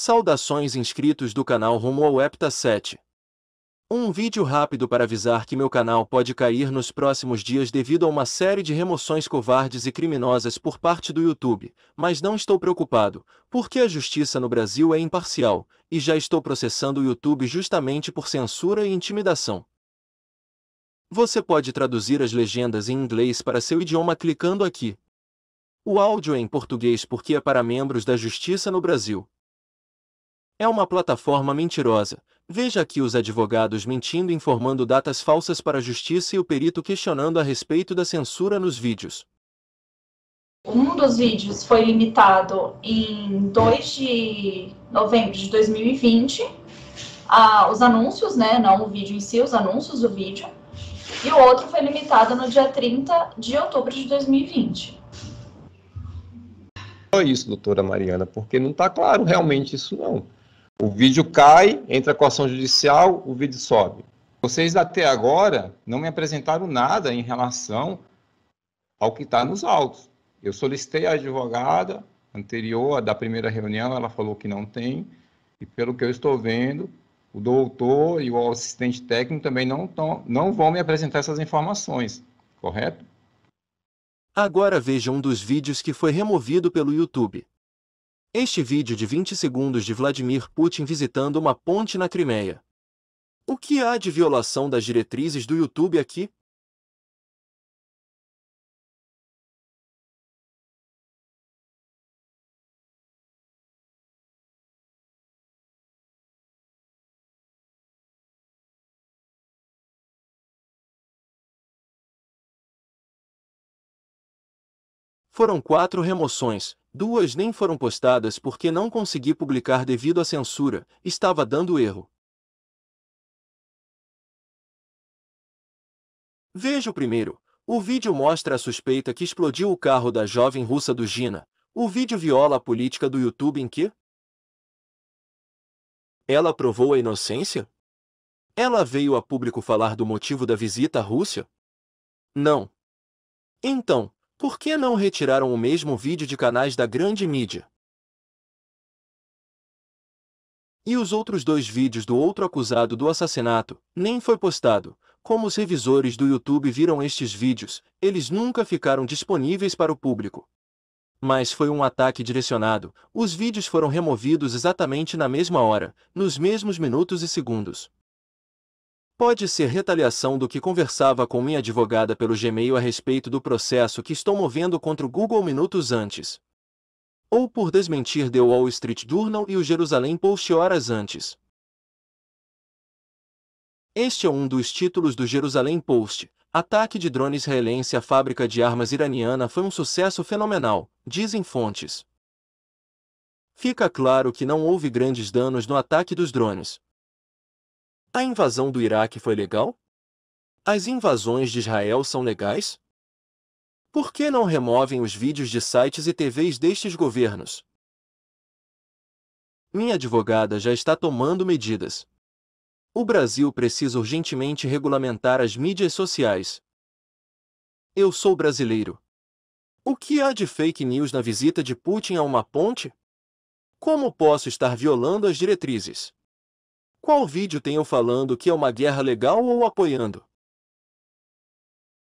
Saudações inscritos do canal Rumo ao Hepta 7. Um vídeo rápido para avisar que meu canal pode cair nos próximos dias devido a uma série de remoções covardes e criminosas por parte do YouTube, mas não estou preocupado, porque a justiça no Brasil é imparcial, e já estou processando o YouTube justamente por censura e intimidação. Você pode traduzir as legendas em inglês para seu idioma clicando aqui. O áudio é em português porque é para membros da justiça no Brasil. É uma plataforma mentirosa. Veja aqui os advogados mentindo informando datas falsas para a justiça e o perito questionando a respeito da censura nos vídeos. Um dos vídeos foi limitado em 2 de novembro de 2020, ah, os anúncios, né? Não o vídeo em si, os anúncios do vídeo. E o outro foi limitado no dia 30 de outubro de 2020. Só isso, doutora Mariana, porque não está claro realmente isso não. O vídeo cai, entra com ação judicial, o vídeo sobe. Vocês até agora não me apresentaram nada em relação ao que está nos autos. Eu solicitei a advogada anterior, da primeira reunião, ela falou que não tem, e pelo que eu estou vendo, o doutor e o assistente técnico também não, tão, não vão me apresentar essas informações, correto? Agora veja um dos vídeos que foi removido pelo YouTube. Este vídeo de 20 segundos de Vladimir Putin visitando uma ponte na Crimeia. O que há de violação das diretrizes do YouTube aqui? Foram quatro remoções, duas nem foram postadas porque não consegui publicar devido à censura, estava dando erro. Veja o primeiro. O vídeo mostra a suspeita que explodiu o carro da jovem russa do Gina. O vídeo viola a política do YouTube em que? Ela provou a inocência? Ela veio a público falar do motivo da visita à Rússia? Não. Então, por que não retiraram o mesmo vídeo de canais da grande mídia? E os outros dois vídeos do outro acusado do assassinato, nem foi postado. Como os revisores do YouTube viram estes vídeos, eles nunca ficaram disponíveis para o público. Mas foi um ataque direcionado, os vídeos foram removidos exatamente na mesma hora, nos mesmos minutos e segundos. Pode ser retaliação do que conversava com minha advogada pelo Gmail a respeito do processo que estou movendo contra o Google minutos antes. Ou por desmentir The Wall Street Journal e o Jerusalém Post horas antes. Este é um dos títulos do Jerusalém Post. Ataque de drone israelense à fábrica de armas iraniana foi um sucesso fenomenal, dizem fontes. Fica claro que não houve grandes danos no ataque dos drones. A invasão do Iraque foi legal? As invasões de Israel são legais? Por que não removem os vídeos de sites e TVs destes governos? Minha advogada já está tomando medidas. O Brasil precisa urgentemente regulamentar as mídias sociais. Eu sou brasileiro. O que há de fake news na visita de Putin a uma ponte? Como posso estar violando as diretrizes? Qual vídeo tenho falando que é uma guerra legal ou apoiando?